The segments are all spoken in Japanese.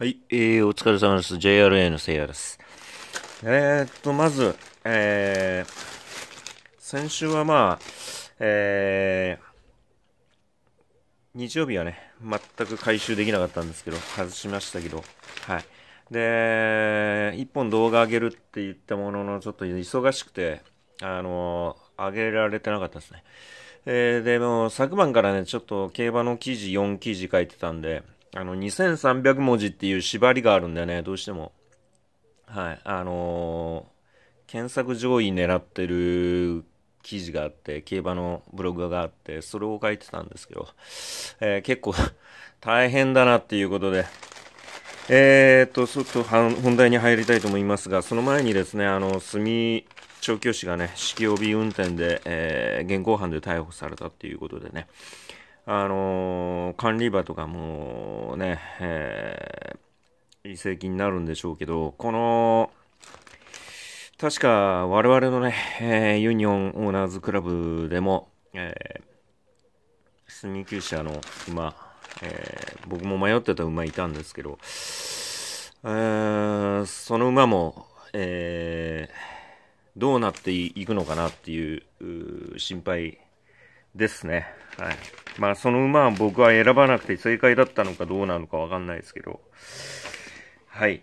はい、えー、お疲れ様です。JRA のせいやです。えー、っと、まず、えー、先週はまあ、えー、日曜日はね、全く回収できなかったんですけど、外しましたけど、はい。で、一本動画上げるって言ったものの、ちょっと忙しくて、あのー、上げられてなかったですね。えー、でも、昨晩からね、ちょっと競馬の記事4記事書いてたんで、あの、2300文字っていう縛りがあるんだよね、どうしても。はい。あのー、検索上位狙ってる記事があって、競馬のブログがあって、それを書いてたんですけど、えー、結構 大変だなっていうことで、えー、っと、ちょっと本題に入りたいと思いますが、その前にですね、あの、墨調教師がね、酒気帯び運転で、えー、現行犯で逮捕されたっていうことでね、あのー、管理場とかもね、えー、移籍になるんでしょうけど、この、確か我々のね、えー、ユニオンオーナーズクラブでも、えー、住休舎の馬、えー、僕も迷ってた馬いたんですけど、えー、その馬も、えー、どうなっていくのかなっていう心配ですね。はい。まあ、その馬は僕は選ばなくて正解だったのかどうなのかわかんないですけど、はい。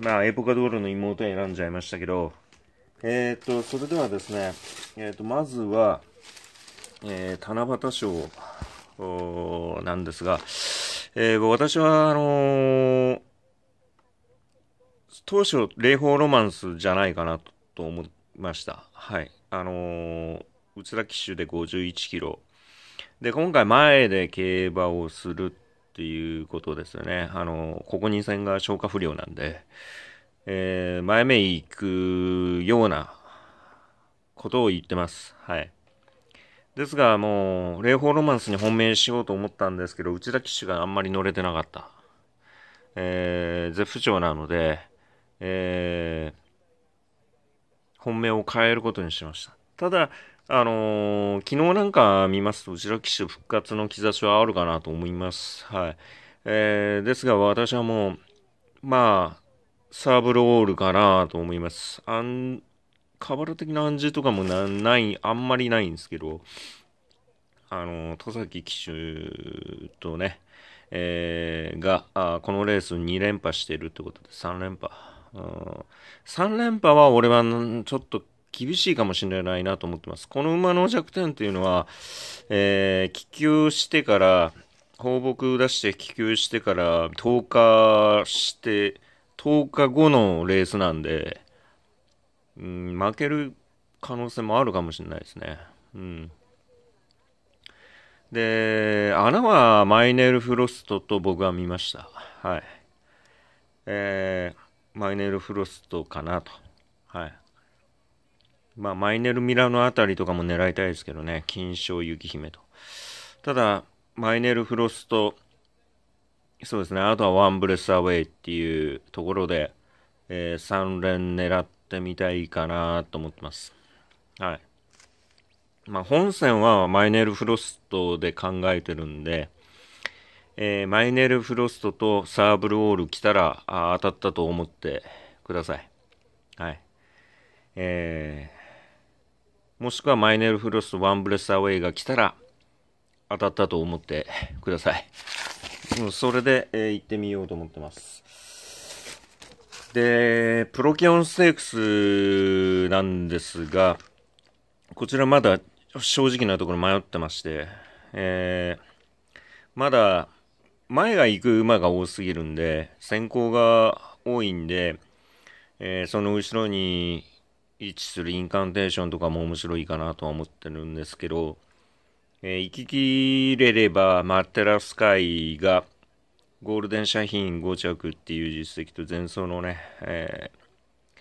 まあ、エポカドールの妹選んじゃいましたけど、えっ、ー、と、それではですね、えっ、ー、と、まずは、えー、七夕賞なんですが、えー、私は、あのー、当初、霊峰ロマンスじゃないかなと思いました。はい。あのー、うつら騎手で51キロ、で、今回前で競馬をするっていうことですよね。あの、ここ2戦が消化不良なんで、えー、前目行くようなことを言ってます。はい。ですが、もう、霊峰ロマンスに本命しようと思ったんですけど、内田騎手があんまり乗れてなかった。えー、絶不調なので、えー、本命を変えることにしました。ただ、あのー、昨日なんか見ますと、ら騎手復活の兆しはあるかなと思います。はい。えー、ですが、私はもう、まあ、サーブロールかなと思います。あん、カバル的な暗示とかもなない、あんまりないんですけど、あのー、戸崎騎手とね、えー、があ、このレース2連覇してるってことで、3連覇。うん、3連覇は俺はちょっと厳しいかもしれないなと思ってます。この馬の弱点というのは、えー、気球してから、放牧出して気球してから10日して、10日後のレースなんで、うん、負ける可能性もあるかもしれないですね。うん。で、穴はマイネル・フロストと僕は見ました。はい。えー、マイネル・フロストかなと。はい。まあ、マイネル・ミラノあたりとかも狙いたいですけどね、金賞雪姫と。ただ、マイネル・フロスト、そうですね、あとはワンブレス・アウェイっていうところで、えー、3連狙ってみたいかなと思ってます。はい。まあ、本戦はマイネル・フロストで考えてるんで、えー、マイネル・フロストとサーブル・オール来たらあ当たったと思ってください。はい。えーもしくはマイネルフロストワンブレスアウェイが来たら当たったと思ってください。それで、えー、行ってみようと思ってます。で、プロキオンステークスなんですが、こちらまだ正直なところ迷ってまして、えー、まだ前が行く馬が多すぎるんで、先行が多いんで、えー、その後ろに位置するインカンテーションとかも面白いかなとは思ってるんですけど、えー、行ききれればマテラス海がゴールデンシャヒン5着っていう実績と前走のね、えー、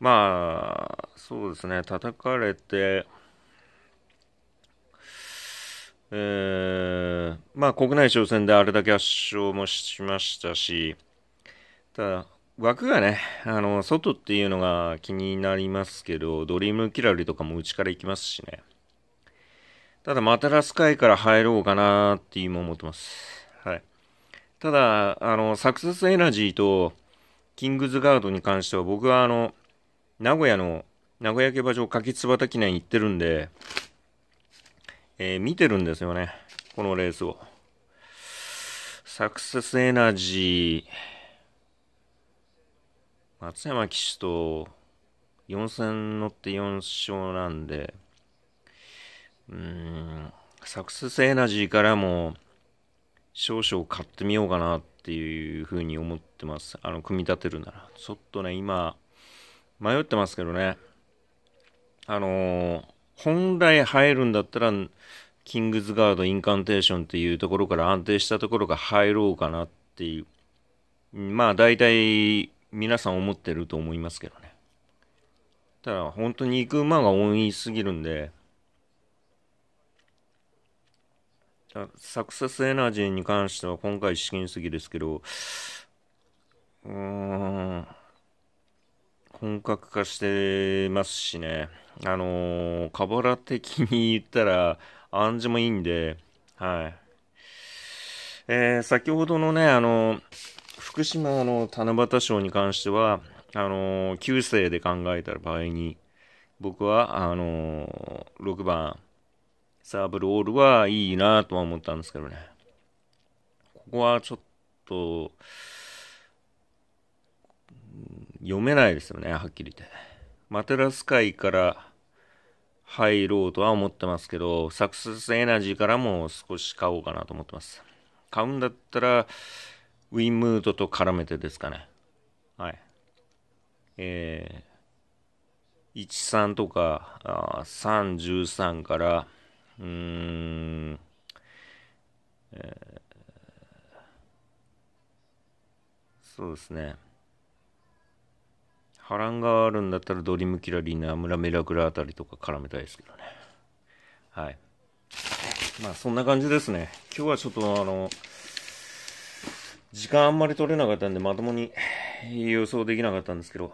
まあ、そうですね、叩かれて、えー、まあ国内商戦であれだけ圧勝もしましたし、ただ、枠がね、あの、外っていうのが気になりますけど、ドリームキラリとかもちから行きますしね。ただ、マタラスカイから入ろうかなって今思ってます。はい。ただ、あの、サクセスエナジーと、キングズガードに関しては、僕はあの、名古屋の、名古屋競馬場柿つばた記念行ってるんで、えー、見てるんですよね。このレースを。サクセスエナジー、松山騎手と4戦乗って4勝なんで、うん、サクセスエナジーからも少々買ってみようかなっていうふうに思ってます。あの、組み立てるなら。ちょっとね、今、迷ってますけどね。あのー、本来入るんだったら、キングズガード、インカンテーションっていうところから安定したところが入ろうかなっていう。まあ、大体、皆さん思ってると思いますけどね。ただ、本当に行く馬が多いすぎるんで、サクセスエナジーに関しては今回資金すぎですけど、うーん、本格化してますしね、あのー、カボラ的に言ったら、暗示もいいんで、はい。えー、先ほどのね、あのー福島の七夕賞に関しては、あのー、旧世で考えた場合に、僕は、あのー、6番、サーブルオールはいいなとは思ったんですけどね。ここはちょっと、読めないですよね、はっきり言って。マテラス界から入ろうとは思ってますけど、サクセスエナジーからも少し買おうかなと思ってます。買うんだったら、ウィンムードと絡めてですかね。はい。えー、13とか、あ313から、うーん、えー、そうですね。波乱があるんだったらドリームキラリーナ、村ミラクルあたりとか絡めたいですけどね。はい。まあそんな感じですね。今日はちょっとあの、時間あんまり取れなかったんで、まともに予想できなかったんですけど、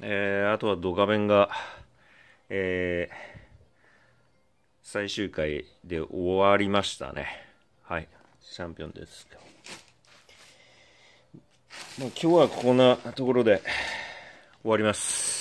えー、あとはドカベンが、えー、最終回で終わりましたね。はい。チャンピオンです。けど今日はこんなところで終わります。